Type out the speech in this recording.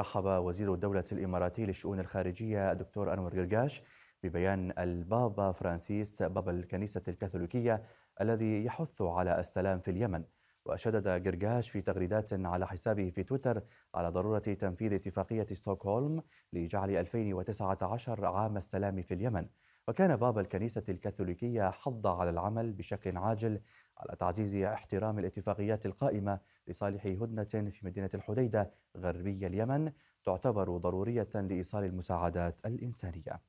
رحب وزير الدولة الإماراتي للشؤون الخارجية الدكتور أنور قرقاش ببيان البابا فرانسيس بابا الكنيسة الكاثوليكية الذي يحث على السلام في اليمن وشدد قرقاش في تغريدات على حسابه في تويتر على ضرورة تنفيذ اتفاقية ستوكهولم لجعل 2019 عام السلام في اليمن وكان بابا الكنيسة الكاثوليكية حض على العمل بشكل عاجل على تعزيز احترام الاتفاقيات القائمة لصالح هدنة في مدينة الحديدة غربي اليمن تعتبر ضرورية لإيصال المساعدات الإنسانية